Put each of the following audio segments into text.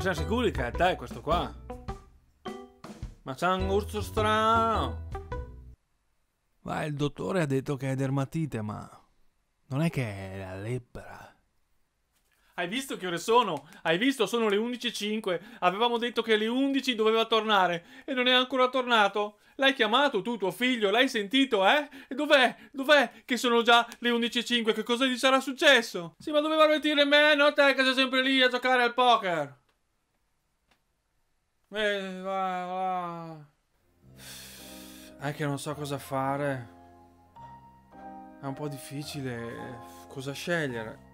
Ma siamo sicuri che è te questo qua? Ma c'è un urso strano! Ma il dottore ha detto che è dermatite, ma... Non è che è la lebbra. Hai visto che ore sono? Hai visto? Sono le 11.05. Avevamo detto che alle 11 doveva tornare. E non è ancora tornato. L'hai chiamato tu, tuo figlio? L'hai sentito, eh? E dov'è? Dov'è? Che sono già le 11.05. Che cosa gli sarà successo? Sì, ma doveva dire meno te che sei sempre lì a giocare al poker. Eh, va, va. Anche eh, non so cosa fare. È un po' difficile cosa scegliere.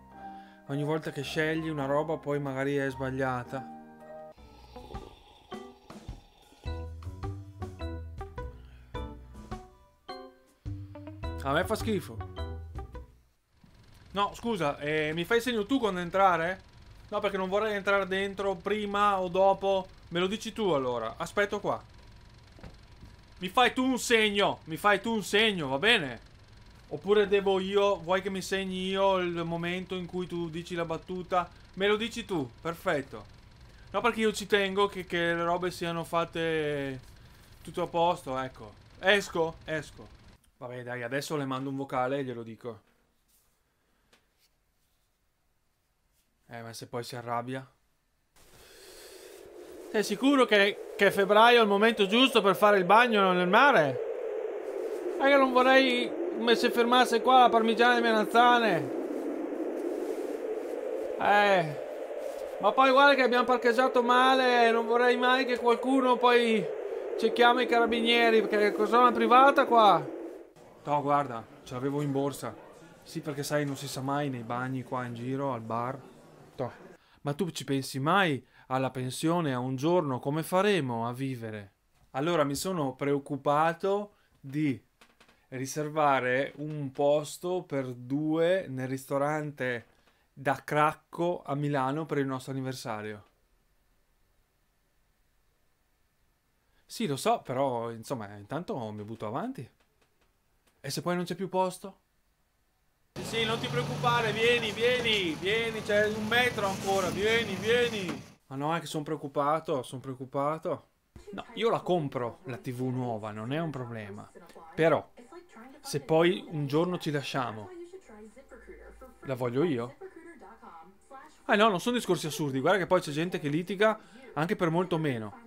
Ogni volta che scegli una roba poi magari è sbagliata. A me fa schifo. No, scusa, eh, mi fai segno tu quando entrare? No, perché non vorrei entrare dentro prima o dopo Me lo dici tu allora. Aspetto qua. Mi fai tu un segno. Mi fai tu un segno, va bene? Oppure devo io... Vuoi che mi segni io il momento in cui tu dici la battuta? Me lo dici tu. Perfetto. No, perché io ci tengo che, che le robe siano fatte tutto a posto, ecco. Esco? Esco. Vabbè, dai, adesso le mando un vocale e glielo dico. Eh, ma se poi si arrabbia... Sei sicuro che, che febbraio è il momento giusto per fare il bagno nel mare? Ma eh, che non vorrei come se fermasse qua la parmigiana di melanzane. Eh... Ma poi guarda che abbiamo parcheggiato male, non vorrei mai che qualcuno poi ci chiama i carabinieri, perché è una privata qua? No, guarda, ce l'avevo in borsa. Sì, perché sai, non si sa mai nei bagni qua in giro, al bar. Toh. Ma tu ci pensi mai alla pensione, a un giorno, come faremo a vivere? Allora mi sono preoccupato di riservare un posto per due nel ristorante da Cracco a Milano per il nostro anniversario. Sì, lo so, però insomma, intanto mi butto avanti. E se poi non c'è più posto? Sì, non ti preoccupare, vieni, vieni, vieni, c'è un metro ancora, vieni, vieni. Ma no, è che sono preoccupato, sono preoccupato. No, io la compro, la TV nuova, non è un problema. Però, se poi un giorno ci lasciamo, la voglio io? Ah no, non sono discorsi assurdi, guarda che poi c'è gente che litiga anche per molto meno.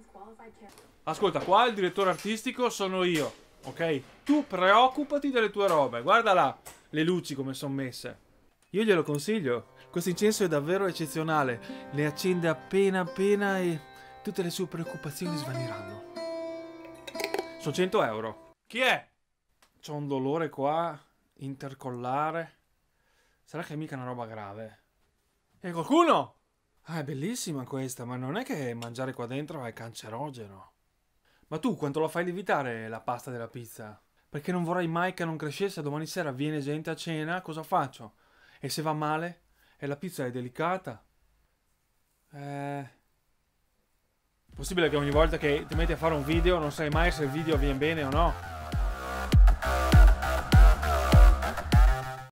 Ascolta, qua il direttore artistico sono io, ok? Tu preoccupati delle tue robe, guarda là le luci come sono messe. Io glielo consiglio, questo incenso è davvero eccezionale, le accende appena appena e tutte le sue preoccupazioni svaniranno. Sono 100 euro. Chi è? C'ho un dolore qua, intercollare. Sarà che è mica una roba grave. E qualcuno? Ah, è bellissima questa, ma non è che mangiare qua dentro è cancerogeno. Ma tu quanto lo fai lievitare la pasta della pizza? perché non vorrei mai che non crescesse, domani sera viene gente a cena, cosa faccio? E se va male? E la pizza è delicata? Eh... Possibile che ogni volta che ti metti a fare un video non sai mai se il video viene bene o no?